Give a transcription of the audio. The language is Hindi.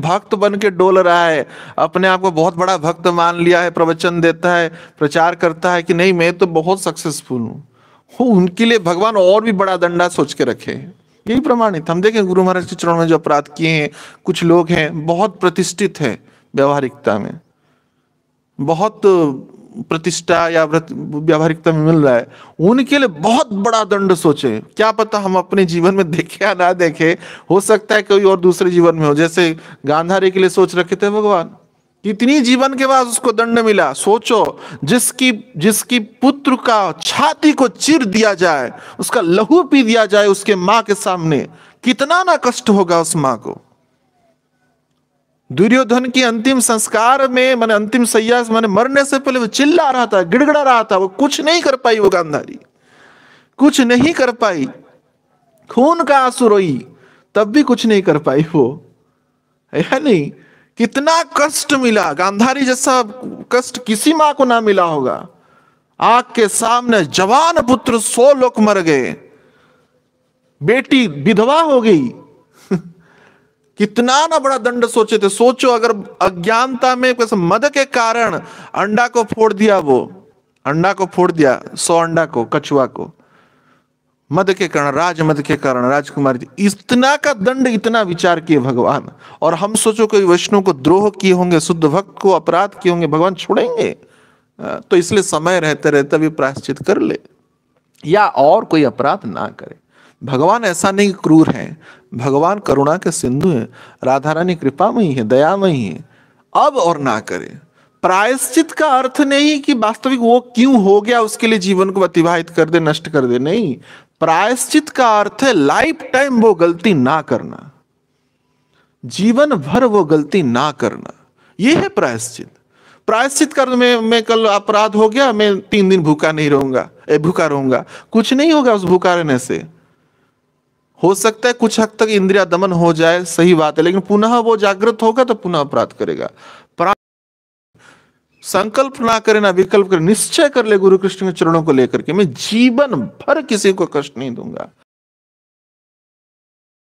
भक्त बन के डोल रहा है अपने आप को बहुत बड़ा भक्त मान लिया है प्रवचन देता है प्रचार करता है कि नहीं मैं तो बहुत सक्सेसफुल हूँ उनके लिए भगवान और भी बड़ा दंडा सोच के रखे यही प्रमाणित तो हम देखें गुरु महाराज के चरण में जो अपराध किए हैं कुछ लोग हैं बहुत प्रतिष्ठित है व्यवहारिकता में बहुत प्रतिष्ठा या व्यावहारिकता में मिल रहा है उनके लिए बहुत बड़ा दंड सोचे क्या पता हम अपने जीवन में देखे या ना देखे हो सकता है कोई और दूसरे जीवन में हो जैसे गांधारी के लिए सोच रखे थे भगवान इतनी जीवन के बाद उसको दंड मिला सोचो जिसकी जिसकी पुत्र का छाती को चीर दिया जाए उसका लहू पी दिया जाए उसके माँ के सामने कितना ना कष्ट होगा उस माँ को दुर्योधन की अंतिम संस्कार में मैंने अंतिम सयास मैंने मरने से पहले वो चिल्ला रहा था गिड़गड़ा रहा था वो कुछ नहीं कर पाई वो गांधारी कुछ नहीं कर पाई खून का आंसू रोई तब भी कुछ नहीं कर पाई वो है नहीं कितना कष्ट मिला गांधारी जैसा कष्ट किसी माँ को ना मिला होगा आग के सामने जवान पुत्र सौ लोग मर गए बेटी विधवा हो गई कितना ना बड़ा दंड सोचे थे सोचो अगर अज्ञानता में कैसे मद के कारण अंडा को फोड़ दिया वो अंडा को फोड़ दिया सौ अंडा को कछुआ को मद के कारण राज मद के कारण राजकुमारी इतना का दंड इतना विचार किए भगवान और हम सोचो कोई वैष्णव को द्रोह किए होंगे शुद्ध भक्त को अपराध किए होंगे भगवान छोड़ेंगे तो इसलिए समय रहते रहते भी प्रायश्चित कर ले या और कोई अपराध ना करे भगवान ऐसा नहीं क्रूर है भगवान करुणा के सिंधु है राधा रानी कृपामयी है दयामयी है अब और ना करे प्रायश्चित का अर्थ नहीं कि वास्तविक वो क्यों हो गया उसके लिए जीवन को अतिवाहित कर दे नष्ट कर दे नहीं प्रायश्चित का अर्थ है लाइफ टाइम वो गलती ना करना जीवन भर वो गलती ना करना ये है प्रायश्चित प्रायश्चित कर मैं मैं कल अपराध हो गया मैं तीन दिन भूखा नहीं रहूंगा ए, भूखा रहूंगा कुछ नहीं होगा उस भूखा रहने से हो सकता है कुछ हद तक इंद्रिया दमन हो जाए सही बात है लेकिन पुनः वो जागृत होगा तो पुनः अपराध करेगा संकल्प ना करे ना विकल्प करे निश्चय कर ले गुरु कृष्ण के चरणों को लेकर के मैं जीवन भर किसी को कष्ट नहीं दूंगा